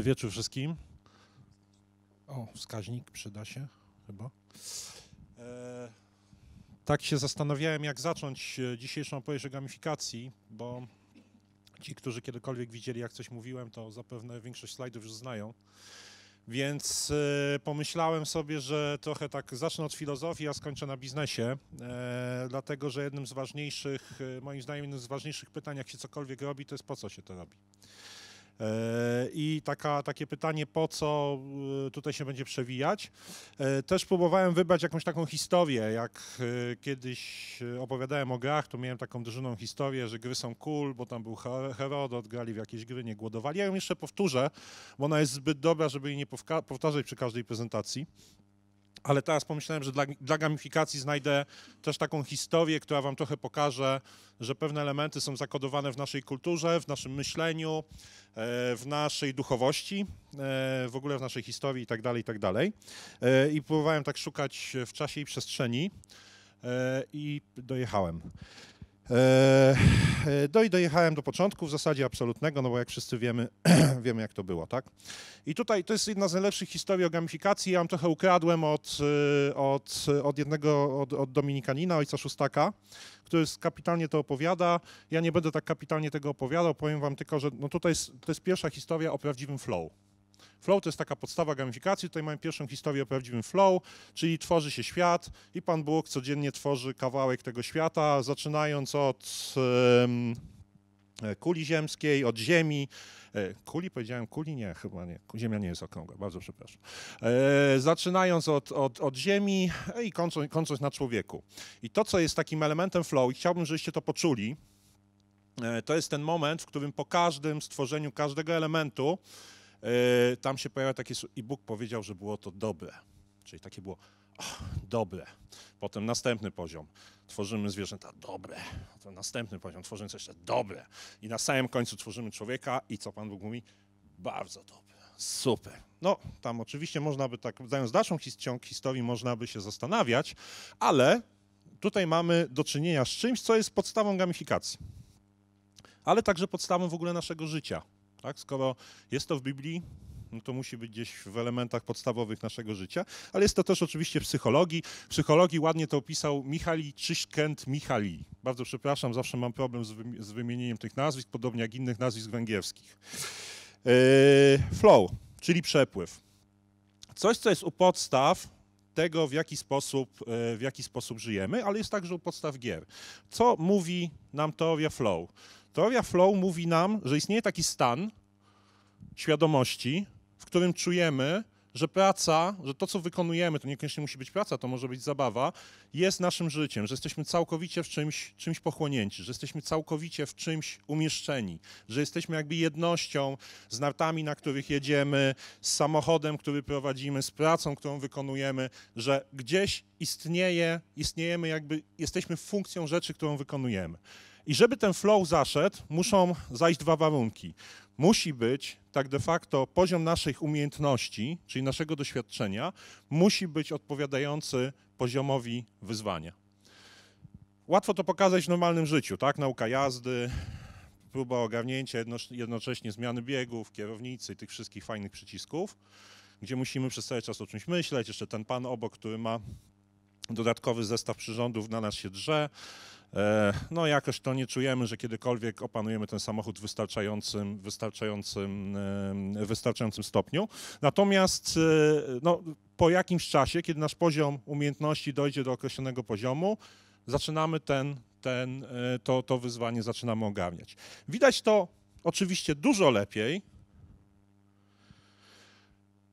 Dobry wieczór wszystkim. O, wskaźnik przyda się chyba. E, tak się zastanawiałem, jak zacząć e, dzisiejszą opowieść o gamifikacji, bo ci, którzy kiedykolwiek widzieli, jak coś mówiłem, to zapewne większość slajdów już znają. Więc e, pomyślałem sobie, że trochę tak zacznę od filozofii, a skończę na biznesie, e, dlatego że jednym z ważniejszych, e, moim zdaniem, jednym z ważniejszych pytań, jak się cokolwiek robi, to jest po co się to robi. E, I taka, takie pytanie, po co e, tutaj się będzie przewijać. E, też próbowałem wybrać jakąś taką historię. Jak kiedyś opowiadałem o grach, to miałem taką dużą historię, że gry są cool, bo tam był Herodot, grali w jakieś gry, nie głodowali. Ja ją jeszcze powtórzę, bo ona jest zbyt dobra, żeby jej nie powtarzać przy każdej prezentacji ale teraz pomyślałem, że dla, dla, gamifikacji znajdę też taką historię, która wam trochę pokaże, że pewne elementy są zakodowane w naszej kulturze, w naszym myśleniu, e, w naszej duchowości, e, w ogóle w naszej historii itd., tak itd. Tak e, I próbowałem tak szukać w czasie i przestrzeni i dojechałem. No i dojechałem do początku w zasadzie absolutnego, no bo jak wszyscy wiemy, wiemy jak to było, tak? I tutaj to jest jedna z najlepszych historii o gamifikacji. Ja ją trochę ukradłem od, e, od, od jednego, od, od Dominikanina, ojca Szóstaka, który kapitalnie to opowiada. Ja nie będę tak kapitalnie tego opowiadał, powiem wam tylko, że no tutaj jest, to jest pierwsza historia o prawdziwym flow. Flow to jest taka podstawa gamifikacji. Tutaj mamy pierwszą historię o prawdziwym flow, czyli tworzy się świat i Pan Bóg codziennie tworzy kawałek tego świata, zaczynając od e, kuli ziemskiej, od ziemi. E, kuli, powiedziałem kuli? Nie, chyba nie. Ziemia nie jest okrągła, bardzo przepraszam. E, zaczynając od, od, od ziemi i kończąc, kończąc na człowieku. I to, co jest takim elementem flow, i chciałbym, żebyście to poczuli, to jest ten moment, w którym po każdym stworzeniu każdego elementu E, tam się pojawia taki i Bóg powiedział, że było to dobre. Czyli takie było oh, dobre. Potem następny poziom. Tworzymy zwierzęta dobre. Potem następny poziom. Tworzymy coś jeszcze dobre. I na samym końcu tworzymy człowieka i co Pan Bóg mówi? Bardzo dobre. Super. No, tam oczywiście można by tak, dając dalszą ciąg historii, można by się zastanawiać, ale tutaj mamy do czynienia z czymś, co jest podstawą gamifikacji, ale także podstawą w ogóle naszego życia. Tak? Skoro jest to w Biblii, no to musi być gdzieś w elementach podstawowych naszego życia, ale jest to też oczywiście w psychologii. W psychologii ładnie to opisał Michali Czyszkent Michali. Bardzo przepraszam, zawsze mam problem z, wymienieniem tych nazwisk, podobnie jak innych nazwisk węgierskich. E, flow, czyli przepływ. Coś, co jest u podstaw tego, w jaki, sposób, e, w jaki sposób żyjemy, ale jest także u podstaw gier. Co mówi nam teoria flow? Teoria flow mówi nam, że istnieje taki stan świadomości, w którym czujemy, że praca, że to, co wykonujemy, to niekoniecznie musi być praca, to może być zabawa, jest naszym życiem, że jesteśmy całkowicie w czymś, czymś pochłonięci, że jesteśmy całkowicie w czymś umieszczeni, że jesteśmy jakby jednością z nartami, na których jedziemy, z samochodem, który prowadzimy, z pracą, którą wykonujemy, że gdzieś istnieje, istniejemy jakby, jesteśmy funkcją rzeczy, którą wykonujemy. I żeby ten flow zaszedł, muszą zajść dwa warunki. Musi być tak de facto poziom naszych umiejętności, czyli naszego doświadczenia, musi być odpowiadający poziomowi wyzwania. Łatwo to pokazać w normalnym życiu, tak? Nauka jazdy, próba ogarnięcia jednocześnie zmiany biegów, kierownicy, tych wszystkich fajnych przycisków, gdzie musimy przez cały czas o czymś myśleć. Jeszcze ten pan obok, który ma dodatkowy zestaw przyrządów, na nas się drze. E, no jakoś to nie czujemy, że kiedykolwiek opanujemy ten samochód w wystarczającym, wystarczającym, wystarczającym stopniu. Natomiast e, no, po jakimś czasie, kiedy nasz poziom umiejętności dojdzie do określonego poziomu, zaczynamy ten, ten, e, to, to wyzwanie zaczynamy ogarniać. Widać to oczywiście dużo lepiej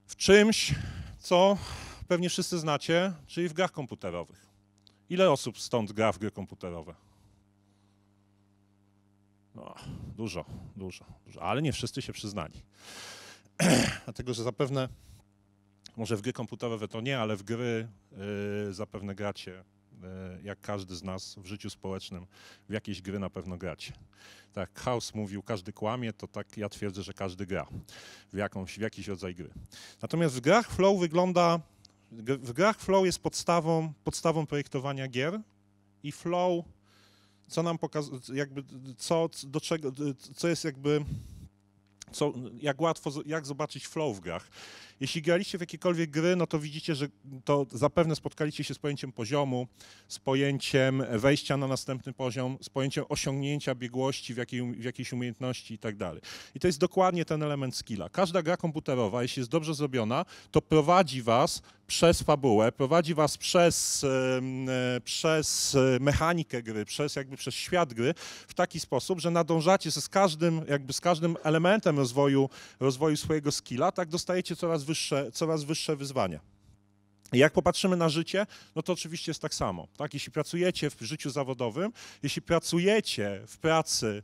w czymś, co pewnie wszyscy znacie, czyli w grach komputerowych. Ile osób stąd gra w gry komputerowe? No, dużo, dużo, dużo, ale nie wszyscy się przyznali. Dlatego, że zapewne, może w gry komputerowe to nie, ale w gry yy, zapewne gracie, yy, jak każdy z nas w życiu społecznym, w jakieś gry na pewno gracie. Tak jak House mówił, każdy kłamie, to tak ja twierdzę, że każdy gra w, jakąś, w jakiś rodzaj gry. Natomiast w grach flow wygląda w grach flow jest podstawą, podstawą projektowania gier i flow, co nam pokazuje, jakby co, do czego, co jest jakby, co, jak łatwo, jak zobaczyć flow w grach. Jeśli graliście w jakiekolwiek gry, no to widzicie, że to zapewne spotkaliście się z pojęciem poziomu, z pojęciem wejścia na następny poziom, z pojęciem osiągnięcia biegłości w, jakiej, w jakiejś umiejętności i tak dalej. I to jest dokładnie ten element skilla. Każda gra komputerowa, jeśli jest dobrze zrobiona, to prowadzi was przez fabułę, prowadzi was przez, e, przez e, mechanikę gry, przez jakby przez świat gry w taki sposób, że nadążacie z każdym, jakby z każdym elementem rozwoju, rozwoju swojego skilla, tak dostajecie coraz wyższe, coraz wyższe wyzwania. Jak popatrzymy na życie, no to oczywiście jest tak samo. Tak? Jeśli pracujecie w życiu zawodowym, jeśli pracujecie w pracy,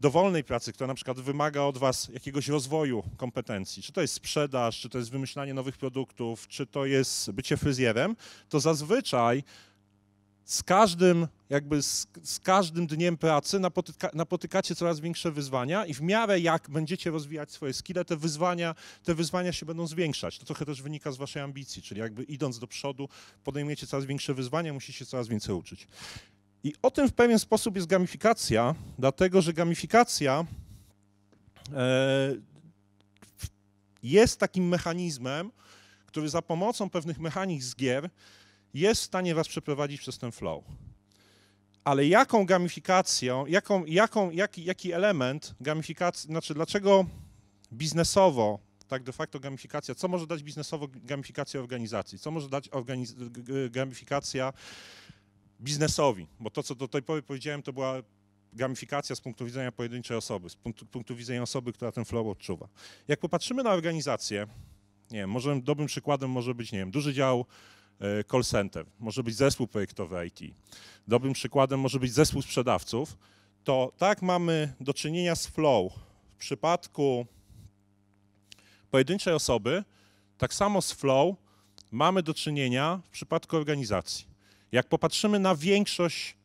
dowolnej pracy, która na przykład wymaga od Was jakiegoś rozwoju kompetencji, czy to jest sprzedaż, czy to jest wymyślanie nowych produktów, czy to jest bycie fryzjerem, to zazwyczaj z każdym, jakby z, z każdym dniem pracy napotyka, napotykacie coraz większe wyzwania i w miarę jak będziecie rozwijać swoje skille, te wyzwania, te wyzwania się będą zwiększać. To trochę też wynika z waszej ambicji, czyli jakby idąc do przodu, podejmiecie coraz większe wyzwania, musicie coraz więcej uczyć. I o tym w pewien sposób jest gamifikacja, dlatego że gamifikacja e, jest takim mechanizmem, który za pomocą pewnych mechanizmów z gier jest w stanie was przeprowadzić przez ten flow. Ale jaką gamifikacją, jaką, jaką, jaki, jaki element gamifikacji, znaczy dlaczego biznesowo, tak de facto gamifikacja, co może dać biznesowo gamifikacja organizacji, co może dać organiz, gamifikacja biznesowi, bo to, co do tej pory powiedziałem, to była gamifikacja z punktu widzenia pojedynczej osoby, z punktu, punktu widzenia osoby, która ten flow odczuwa. Jak popatrzymy na organizację, nie wiem, może dobrym przykładem może być, nie wiem, duży dział E, call center, może być zespół projektowy IT. Dobrym przykładem może być zespół sprzedawców. To tak mamy do czynienia z flow. W przypadku pojedynczej osoby, tak samo z flow mamy do czynienia w przypadku organizacji. Jak popatrzymy na większość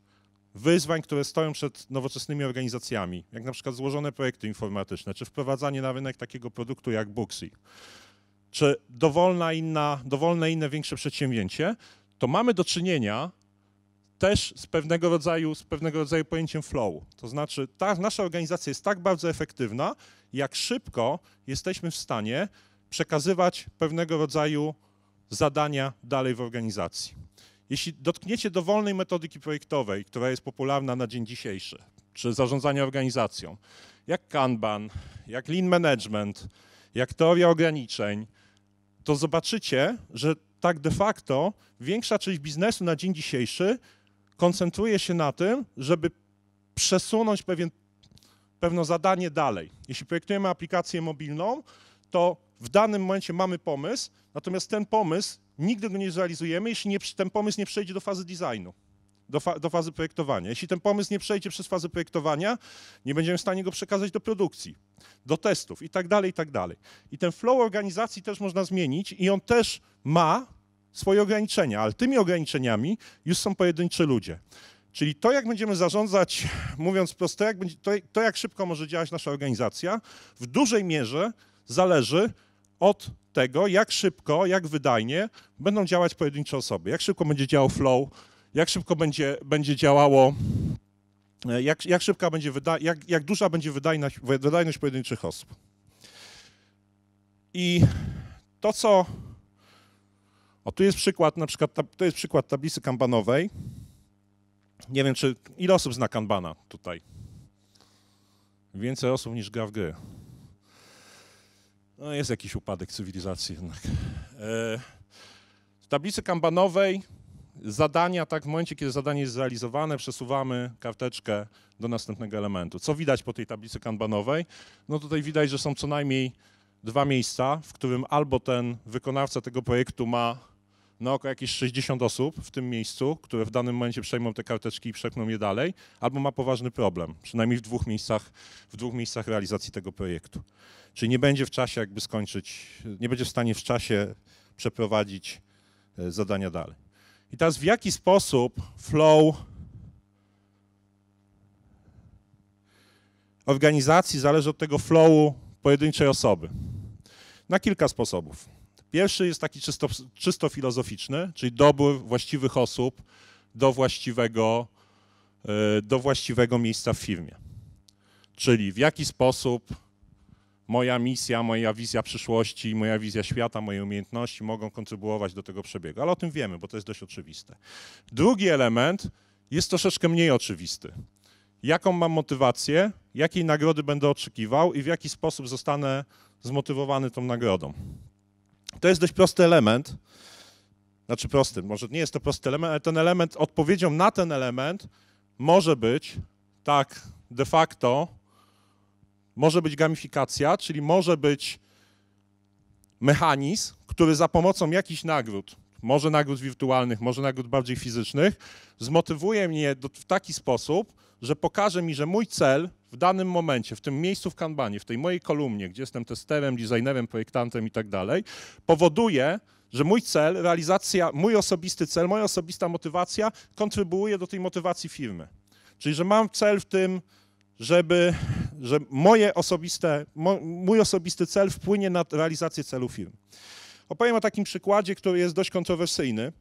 wyzwań, które stoją przed nowoczesnymi organizacjami, jak na przykład złożone projekty informatyczne, czy wprowadzanie na rynek takiego produktu jak Booksy, czy dowolna inna, dowolne inne większe przedsięwzięcie, to mamy do czynienia też z pewnego rodzaju, z pewnego rodzaju pojęciem flow. To znaczy, ta, nasza organizacja jest tak bardzo efektywna, jak szybko jesteśmy w stanie przekazywać pewnego rodzaju zadania dalej w organizacji. Jeśli dotkniecie dowolnej metodyki projektowej, która jest popularna na dzień dzisiejszy, czy zarządzania organizacją, jak Kanban, jak Lean Management, jak teoria ograniczeń, to zobaczycie, że tak de facto większa część biznesu na dzień dzisiejszy koncentruje się na tym, żeby przesunąć pewien, pewne zadanie dalej. Jeśli projektujemy aplikację mobilną, to w danym momencie mamy pomysł, natomiast ten pomysł nigdy go nie zrealizujemy, jeśli nie, ten pomysł nie przejdzie do fazy designu do, fa do fazy projektowania. Jeśli ten pomysł nie przejdzie przez fazę projektowania, nie będziemy w stanie go przekazać do produkcji, do testów i tak dalej, i tak dalej. I ten flow organizacji też można zmienić i on też ma swoje ograniczenia, ale tymi ograniczeniami już są pojedynczy ludzie. Czyli to, jak będziemy zarządzać, mówiąc prosto, jak będzie, to, to, jak szybko może działać nasza organizacja, w dużej mierze zależy od tego, jak szybko, jak wydajnie będą działać pojedyncze osoby, jak szybko będzie działał flow jak szybko będzie, będzie działało, e, jak, jak szybka będzie wyda, jak, jak duża będzie wydajność, wydajność pojedynczych osób. I to, co. O, tu jest przykład, na przykład, to jest przykład tablicy kanbanowej. Nie wiem, czy ile osób zna kanbana tutaj. Więcej osób niż gra w gry. No, jest jakiś upadek cywilizacji jednak. E, w tablicy kanbanowej zadania, tak, w momencie, kiedy zadanie jest zrealizowane, przesuwamy karteczkę do następnego elementu. Co widać po tej tablicy kanbanowej? No tutaj widać, że są co najmniej dwa miejsca, w którym albo ten wykonawca tego projektu ma na oko jakieś 60 osób w tym miejscu, które w danym momencie przejmą te karteczki i przepną je dalej, albo ma poważny problem, przynajmniej w dwóch miejscach, w dwóch miejscach realizacji tego projektu. Czyli nie będzie w czasie jakby skończyć, nie będzie w stanie w czasie przeprowadzić e, zadania dalej. I teraz w jaki sposób flow organizacji zależy od tego flowu pojedynczej osoby? Na kilka sposobów. Pierwszy jest taki czysto, czysto filozoficzny, czyli dobór właściwych osób do właściwego, e, do właściwego miejsca w firmie. Czyli w jaki sposób moja misja, moja wizja przyszłości, moja wizja świata, moje umiejętności mogą kontrybuować do tego przebiegu. Ale o tym wiemy, bo to jest dość oczywiste. Drugi element jest troszeczkę mniej oczywisty. Jaką mam motywację, jakiej nagrody będę oczekiwał i w jaki sposób zostanę zmotywowany tą nagrodą. To jest dość prosty element. Znaczy prosty, może nie jest to prosty element, ale ten element, odpowiedzią na ten element może być tak de facto może być gamifikacja, czyli może być mechanizm, który za pomocą jakichś nagród, może nagród wirtualnych, może nagród bardziej fizycznych, zmotywuje mnie do, w taki sposób, że pokaże mi, że mój cel w danym momencie, w tym miejscu w kanbanie, w tej mojej kolumnie, gdzie jestem testerem, designerem, projektantem i tak dalej, powoduje, że mój cel, realizacja, mój osobisty cel, moja osobista motywacja kontrybuuje do tej motywacji firmy. Czyli, że mam cel w tym, żeby że moje osobiste, mój osobisty cel wpłynie na realizację celu firm. Opowiem o takim przykładzie, który jest dość kontrowersyjny.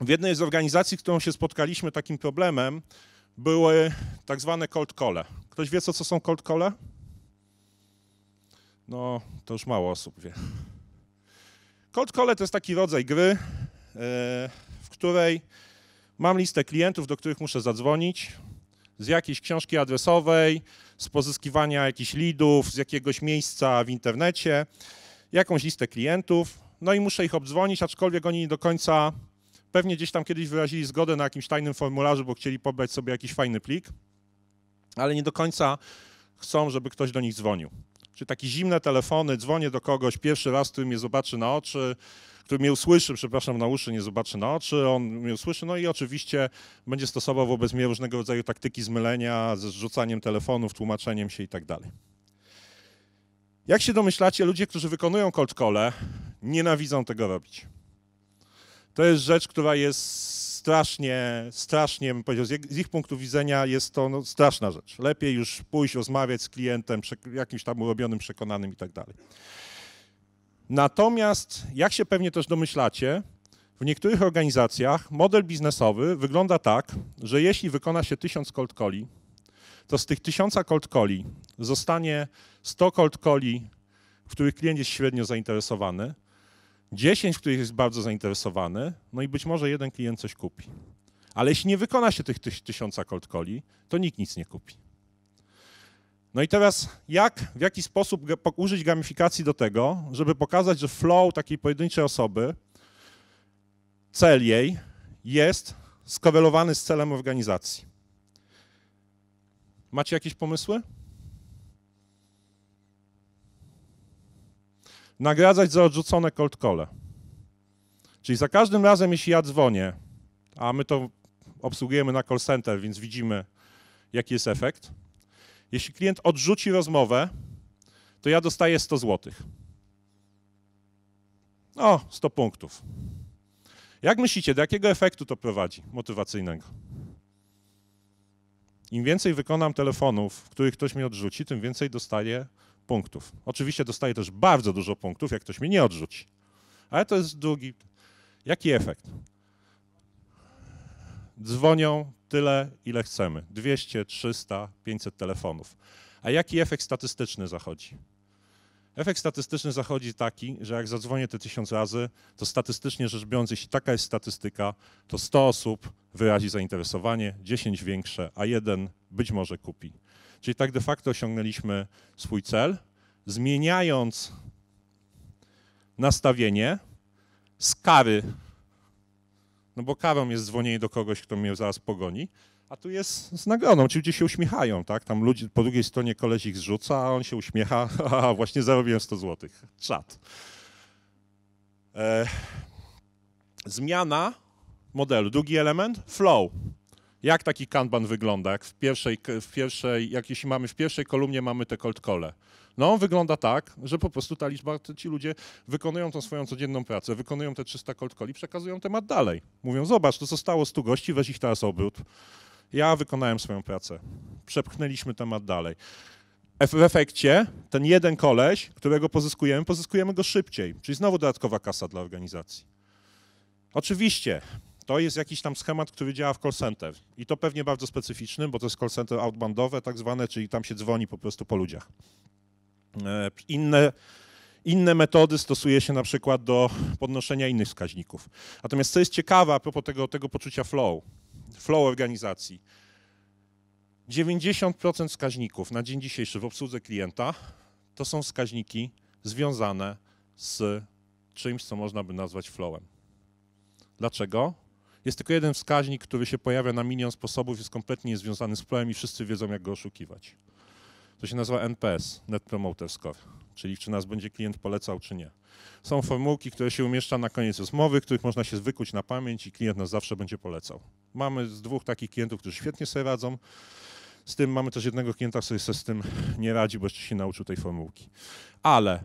W jednej z organizacji, z którą się spotkaliśmy, takim problemem były tak zwane cold call. Ktoś wie, co, co są cold call? No, to już mało osób wie. Cold call to jest taki rodzaj gry, e, w której mam listę klientów, do których muszę zadzwonić, z jakiejś książki adresowej, z pozyskiwania jakichś leadów, z jakiegoś miejsca w internecie, jakąś listę klientów, no i muszę ich obdzwonić, aczkolwiek oni nie do końca pewnie gdzieś tam kiedyś wyrazili zgodę na jakimś tajnym formularzu, bo chcieli pobrać sobie jakiś fajny plik, ale nie do końca chcą, żeby ktoś do nich dzwonił. Czy takie zimne telefony, dzwonię do kogoś pierwszy raz, który mnie zobaczy na oczy, który mnie usłyszy, przepraszam, na uszy, nie zobaczy na oczy, on mnie usłyszy, no i oczywiście będzie stosował wobec mnie różnego rodzaju taktyki zmylenia, zrzucaniem rzucaniem telefonów, tłumaczeniem się i tak dalej. Jak się domyślacie, ludzie, którzy wykonują cold call'e, nienawidzą tego robić. To jest rzecz, która jest strasznie, strasznie, bym powiedział, z ich, z ich punktu widzenia jest to no, straszna rzecz. Lepiej już pójść, rozmawiać z klientem, jakimś tam urobionym, przekonanym i tak dalej. Natomiast, jak się pewnie też domyślacie, w niektórych organizacjach model biznesowy wygląda tak, że jeśli wykona się 1000 cold calli, to z tych 1000 cold calli zostanie 100 cold calli, w których klient jest średnio zainteresowany, 10, w których jest bardzo zainteresowany, no i być może jeden klient coś kupi. Ale jeśli nie wykona się tych 1000 cold calli, to nikt nic nie kupi. No i teraz jak, w jaki sposób użyć gamifikacji do tego, żeby pokazać, że flow takiej pojedynczej osoby, cel jej jest skorelowany z celem organizacji. Macie jakieś pomysły? Nagradzać za odrzucone cold call. Czyli za każdym razem, jeśli ja dzwonię, a my to obsługujemy na call center, więc widzimy, jaki jest efekt, jeśli klient odrzuci rozmowę, to ja dostaję 100 zł. O, 100 punktów. Jak myślicie, do jakiego efektu to prowadzi motywacyjnego? Im więcej wykonam telefonów, w których ktoś mnie odrzuci, tym więcej dostaję punktów. Oczywiście dostaję też bardzo dużo punktów, jak ktoś mnie nie odrzuci. Ale to jest drugi. Jaki efekt? dzwonią tyle, ile chcemy. 200, 300, 500 telefonów. A jaki efekt statystyczny zachodzi? Efekt statystyczny zachodzi taki, że jak zadzwonię te tysiąc razy, to statystycznie rzecz biorąc, jeśli taka jest statystyka, to 100 osób wyrazi zainteresowanie, 10 większe, a jeden być może kupi. Czyli tak de facto osiągnęliśmy swój cel, zmieniając nastawienie z kary no bo karą jest dzwonienie do kogoś, kto mnie zaraz pogoni, a tu jest z nagrodą, ci ludzie się uśmiechają, tak? Tam ludzie po drugiej stronie koleś ich zrzuca, a on się uśmiecha, a właśnie zarobiłem 100 zł. Czad. E, zmiana modelu. Drugi element, flow. Jak taki kanban wygląda? Jak w pierwszej, w pierwszej, jak jeśli mamy w pierwszej kolumnie mamy te cold call'e. No, wygląda tak, że po prostu ta liczba, ci ludzie wykonują tą swoją codzienną pracę, wykonują te 300 cold call i przekazują temat dalej. Mówią, zobacz, to zostało 100 gości, weź ich teraz obrót. Ja wykonałem swoją pracę. Przepchnęliśmy temat dalej. W efekcie ten jeden koleś, którego pozyskujemy, pozyskujemy go szybciej, czyli znowu dodatkowa kasa dla organizacji. Oczywiście to jest jakiś tam schemat, który działa w call center i to pewnie bardzo specyficzny, bo to jest call center outboundowe tak zwane, czyli tam się dzwoni po prostu po ludziach. E, inne, inne metody stosuje się na przykład do podnoszenia innych wskaźników. Natomiast co jest ciekawe a propos tego, tego poczucia flow, flow organizacji. 90% wskaźników na dzień dzisiejszy w obsłudze klienta to są wskaźniki związane z czymś, co można by nazwać flowem. Dlaczego? Jest tylko jeden wskaźnik, który się pojawia na milion sposobów, jest kompletnie niezwiązany z flowem i wszyscy wiedzą, jak go oszukiwać. To się nazywa NPS, Net Promoter Score, czyli czy nas będzie klient polecał, czy nie. Są formułki, które się umieszcza na koniec rozmowy, których można się wykuć na pamięć i klient nas zawsze będzie polecał. Mamy z dwóch takich klientów, którzy świetnie sobie radzą, z tym mamy też jednego klienta, który sobie z tym nie radzi, bo jeszcze się nauczył tej formułki. Ale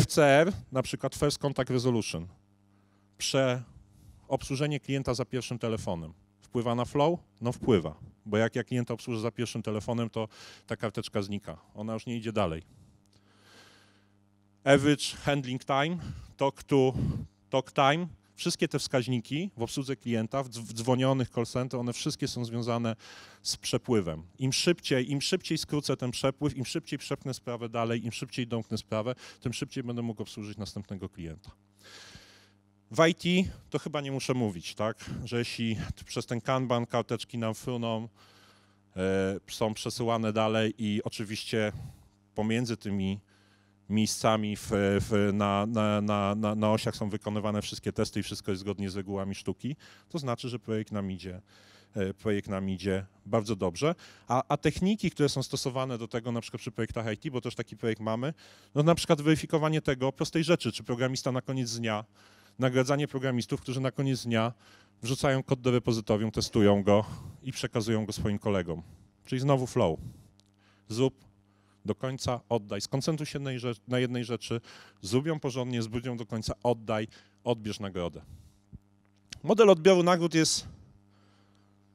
FCR, na przykład First Contact Resolution, prze obsłużenie klienta za pierwszym telefonem. Wpływa na flow? No wpływa, bo jak ja klienta obsłużę za pierwszym telefonem, to ta karteczka znika, ona już nie idzie dalej. Average handling time, talk to, talk time, wszystkie te wskaźniki w obsłudze klienta, w dzwonionych call center, one wszystkie są związane z przepływem. Im szybciej, im szybciej skrócę ten przepływ, im szybciej przepnę sprawę dalej, im szybciej domknę sprawę, tym szybciej będę mógł obsłużyć następnego klienta. W IT to chyba nie muszę mówić, tak? Że jeśli przez ten kanban karteczki nam fruną, e, są przesyłane dalej i oczywiście pomiędzy tymi miejscami w, w, na, na, na, na, osiach są wykonywane wszystkie testy i wszystko jest zgodnie z regułami sztuki, to znaczy, że projekt nam idzie, e, projekt nam idzie bardzo dobrze. A, a techniki, które są stosowane do tego na przykład przy projektach IT, bo też taki projekt mamy, no na przykład weryfikowanie tego prostej rzeczy, czy programista na koniec dnia nagradzanie programistów, którzy na koniec dnia wrzucają kod do repozytorium, testują go i przekazują go swoim kolegom. Czyli znowu flow. Zrób do końca, oddaj. Skoncentruj się na, jednej rzeczy, zrób ją porządnie, zbudź ją do końca, oddaj, odbierz nagrodę. Model odbioru nagród jest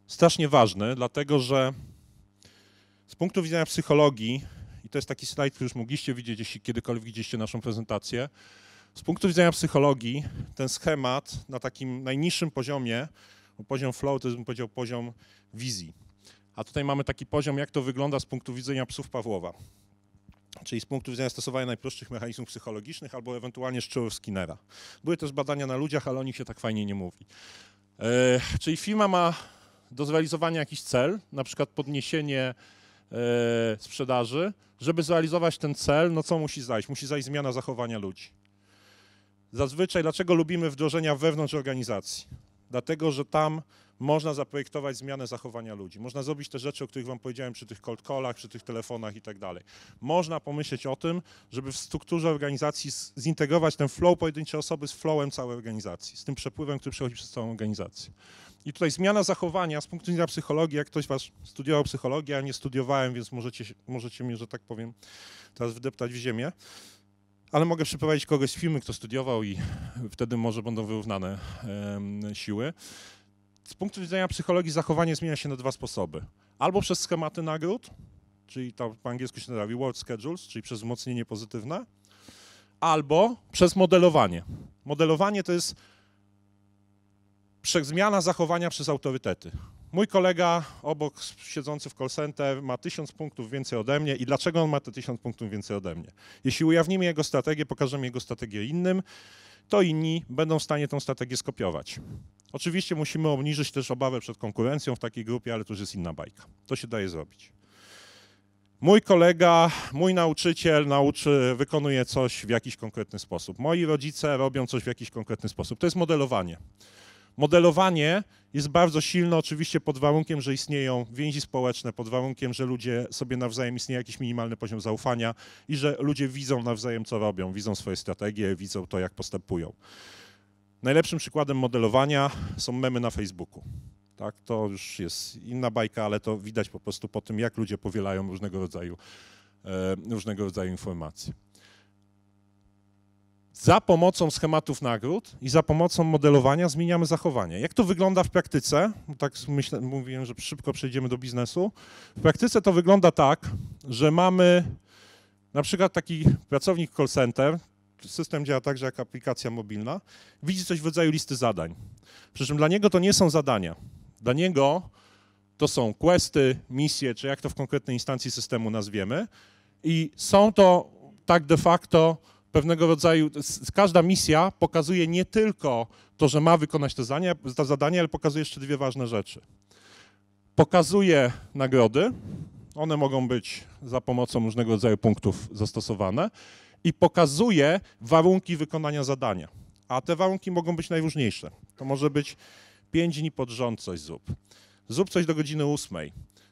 strasznie ważny, dlatego że z punktu widzenia psychologii, i to jest taki slajd, który już mogliście widzieć, jeśli kiedykolwiek widzieliście naszą prezentację, z punktu widzenia psychologii ten schemat na takim najniższym poziomie, poziom flow to jest, bym powiedział, poziom wizji. A tutaj mamy taki poziom, jak to wygląda z punktu widzenia psów Pawłowa, czyli z punktu widzenia stosowania najprostszych mechanizmów psychologicznych albo ewentualnie szczurów Skinnera. Były też badania na ludziach, ale o nich się tak fajnie nie mówi. Yy, czyli firma ma do zrealizowania jakiś cel, na przykład podniesienie yy, sprzedaży. Żeby zrealizować ten cel, no co musi zajść? Musi zajść zmiana zachowania ludzi. Zazwyczaj dlaczego lubimy wdrożenia wewnątrz organizacji? Dlatego, że tam można zaprojektować zmianę zachowania ludzi. Można zrobić te rzeczy, o których Wam powiedziałem przy tych cold callach, przy tych telefonach i tak dalej. Można pomyśleć o tym, żeby w strukturze organizacji zintegrować ten flow pojedynczej osoby z flowem całej organizacji, z tym przepływem, który przechodzi przez całą organizację. I tutaj zmiana zachowania z punktu widzenia psychologii, jak ktoś was studiował psychologię, ja nie studiowałem, więc możecie, możecie mnie, że tak powiem, teraz wydeptać w ziemię. Ale mogę przyprowadzić kogoś z filmy, kto studiował i wtedy może będą wyrównane siły. Z punktu widzenia psychologii zachowanie zmienia się na dwa sposoby. Albo przez schematy nagród, czyli to po angielsku się nazywa reward schedules, czyli przez wzmocnienie pozytywne, albo przez modelowanie. Modelowanie to jest zmiana zachowania przez autorytety. Mój kolega obok siedzący w call center ma 1000 punktów więcej ode mnie i dlaczego on ma te 1000 punktów więcej ode mnie? Jeśli ujawnimy jego strategię, pokażemy jego strategię innym, to inni będą w stanie tą strategię skopiować. Oczywiście musimy obniżyć też obawę przed konkurencją w takiej grupie, ale to już jest inna bajka. To się daje zrobić. Mój kolega, mój nauczyciel nauczy, wykonuje coś w jakiś konkretny sposób. Moi rodzice robią coś w jakiś konkretny sposób. To jest modelowanie. Modelowanie jest bardzo silne, oczywiście pod warunkiem, że istnieją więzi społeczne, pod warunkiem, że ludzie sobie nawzajem istnieje jakiś minimalny poziom zaufania i że ludzie widzą nawzajem, co robią, widzą swoje strategie, widzą to, jak postępują. Najlepszym przykładem modelowania są memy na Facebooku. Tak, to już jest inna bajka, ale to widać po prostu po tym, jak ludzie powielają różnego rodzaju, e, różnego rodzaju informacje za pomocą schematów nagród i za pomocą modelowania zmieniamy zachowanie. Jak to wygląda w praktyce? No tak myślę, mówiłem, że szybko przejdziemy do biznesu. W praktyce to wygląda tak, że mamy na przykład taki pracownik call center, system działa także jak aplikacja mobilna, widzi coś w rodzaju listy zadań. Przy czym dla niego to nie są zadania. Dla niego to są questy, misje, czy jak to w konkretnej instancji systemu nazwiemy. I są to tak de facto pewnego rodzaju, każda misja pokazuje nie tylko to, że ma wykonać to zadanie, to zadanie, ale pokazuje jeszcze dwie ważne rzeczy. Pokazuje nagrody, one mogą być za pomocą różnego rodzaju punktów zastosowane i pokazuje warunki wykonania zadania. A te warunki mogą być najróżniejsze. To może być 5 dni pod rząd coś zrób. Zrób coś do godziny 8.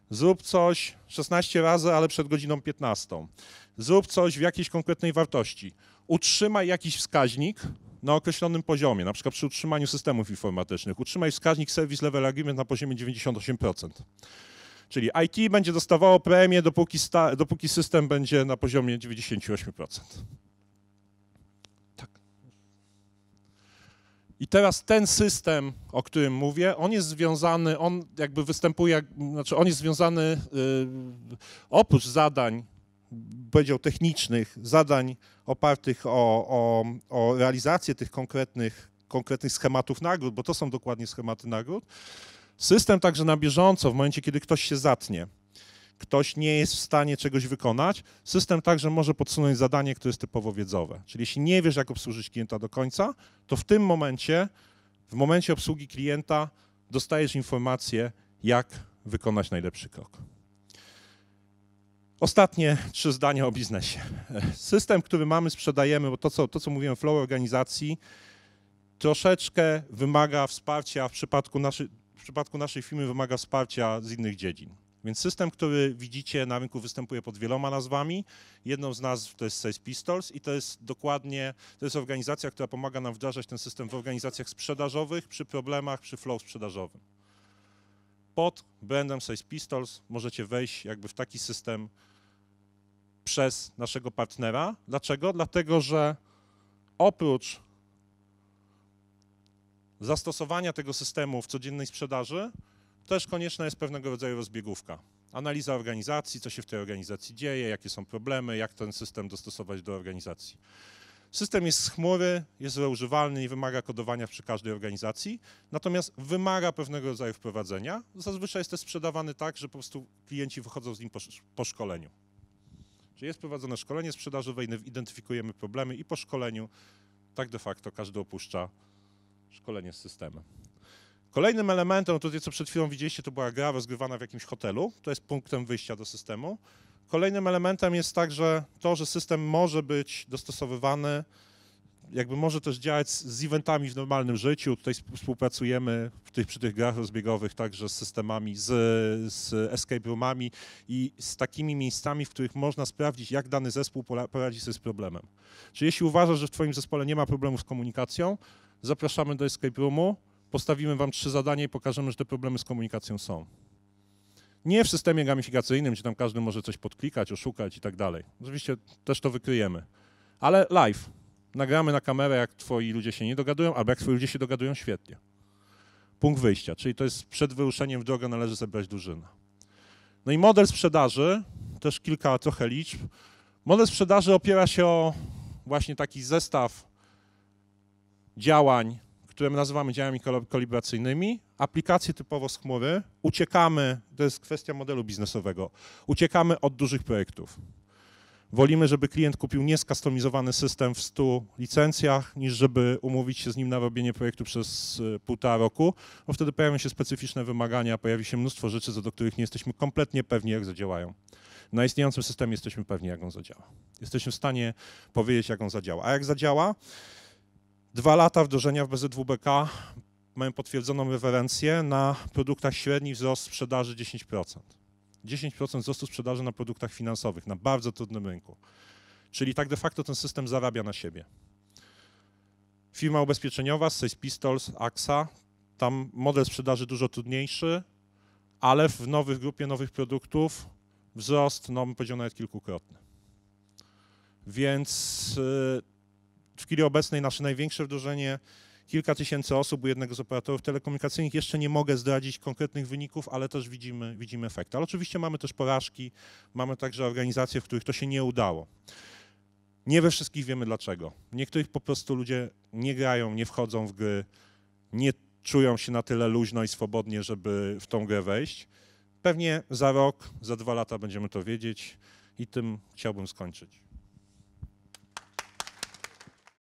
Zrób coś 16 razy, ale przed godziną 15. Zrób coś w jakiejś konkretnej wartości utrzymaj jakiś wskaźnik na określonym poziomie, na przykład przy utrzymaniu systemów informatycznych. Utrzymaj wskaźnik Service Level Agreement na poziomie 98%. Czyli IT będzie dostawało premię, dopóki, sta, dopóki system będzie na poziomie 98%. Tak. I teraz ten system, o którym mówię, on jest związany, on jakby występuje, znaczy on jest związany yy, oprócz zadań powiedział, technicznych, zadań opartych o, o, o realizację tych konkretnych, konkretnych schematów nagród, bo to są dokładnie schematy nagród. System także na bieżąco, w momencie, kiedy ktoś się zatnie, ktoś nie jest w stanie czegoś wykonać, system także może podsunąć zadanie, które jest typowo wiedzowe. Czyli jeśli nie wiesz, jak obsłużyć klienta do końca, to w tym momencie, w momencie obsługi klienta dostajesz informację, jak wykonać najlepszy krok. Ostatnie trzy zdania o biznesie. System, który mamy, sprzedajemy, bo to, co, to, co mówiłem, flow organizacji, troszeczkę wymaga wsparcia, w przypadku, naszy, w przypadku naszej firmy wymaga wsparcia z innych dziedzin. Więc system, który widzicie na rynku występuje pod wieloma nazwami. Jedną z nazw to jest Sales Pistols i to jest dokładnie, to jest organizacja, która pomaga nam wdrażać ten system w organizacjach sprzedażowych, przy problemach, przy flow sprzedażowym. Pod brandem Sales Pistols możecie wejść jakby w taki system, przez naszego partnera. Dlaczego? Dlatego, że oprócz zastosowania tego systemu w codziennej sprzedaży, też konieczna jest pewnego rodzaju rozbiegówka. Analiza organizacji, co się w tej organizacji dzieje, jakie są problemy, jak ten system dostosować do organizacji. System jest chmury, jest reużywalny i wymaga kodowania przy każdej organizacji, natomiast wymaga pewnego rodzaju wprowadzenia. Zazwyczaj jest też sprzedawany tak, że po prostu klienci wychodzą z nim po, po szkoleniu jest prowadzone szkolenie sprzedażowe, identyfikujemy problemy i po szkoleniu tak de facto każdy opuszcza szkolenie z systemem. Kolejnym elementem, no to co przed chwilą widzieliście, to była gra rozgrywana w jakimś hotelu. To jest punktem wyjścia do systemu. Kolejnym elementem jest także to, że system może być dostosowywany jakby może też działać z, eventami w normalnym życiu. Tutaj współpracujemy w tych, przy tych grach rozbiegowych także z systemami, z, z escape roomami i z takimi miejscami, w których można sprawdzić, jak dany zespół poradzi sobie z problemem. Czy jeśli uważasz, że w twoim zespole nie ma problemu z komunikacją, zapraszamy do escape roomu, postawimy wam trzy zadania i pokażemy, że te problemy z komunikacją są. Nie w systemie gamifikacyjnym, gdzie tam każdy może coś podklikać, oszukać i tak dalej. Oczywiście też to wykryjemy. Ale live, nagramy na kamerę, jak twoi ludzie się nie dogadują, albo jak twoi ludzie się dogadują, świetnie. Punkt wyjścia, czyli to jest przed wyruszeniem w drogę należy zebrać drużynę. No i model sprzedaży, też kilka trochę liczb. Model sprzedaży opiera się o właśnie taki zestaw działań, które my nazywamy działami kolibracyjnymi, aplikacje typowo z chmury, uciekamy, to jest kwestia modelu biznesowego, uciekamy od dużych projektów. Wolimy, żeby klient kupił nieskustomizowany system w 100 licencjach, niż żeby umówić się z nim na robienie projektu przez y, półtora roku, bo wtedy pojawią się specyficzne wymagania, pojawi się mnóstwo rzeczy, co do których nie jesteśmy kompletnie pewni, jak zadziałają. Na istniejącym systemie jesteśmy pewni, jak on zadziała. Jesteśmy w stanie powiedzieć, jak on zadziała. A jak zadziała? Dwa lata wdrożenia w BZWBK mają potwierdzoną rewerencję na produktach średni wzrost sprzedaży 10%. 10% wzrostu sprzedaży na produktach finansowych, na bardzo trudnym rynku. Czyli tak de facto ten system zarabia na siebie. Firma ubezpieczeniowa, Sales Pistols, AXA, tam model sprzedaży dużo trudniejszy, ale w nowych grupie nowych produktów wzrost, no bym powiedział nawet kilkukrotny. Więc y, w chwili obecnej nasze największe wdrożenie kilka tysięcy osób u jednego z operatorów telekomunikacyjnych. Jeszcze nie mogę zdradzić konkretnych wyników, ale też widzimy, widzimy efekt. Ale oczywiście mamy też porażki, mamy także organizacje, w których to się nie udało. Nie we wszystkich wiemy dlaczego. W niektórych po prostu ludzie nie grają, nie wchodzą w gry, nie czują się na tyle luźno i swobodnie, żeby w tą grę wejść. Pewnie za rok, za dwa lata będziemy to wiedzieć i tym chciałbym skończyć.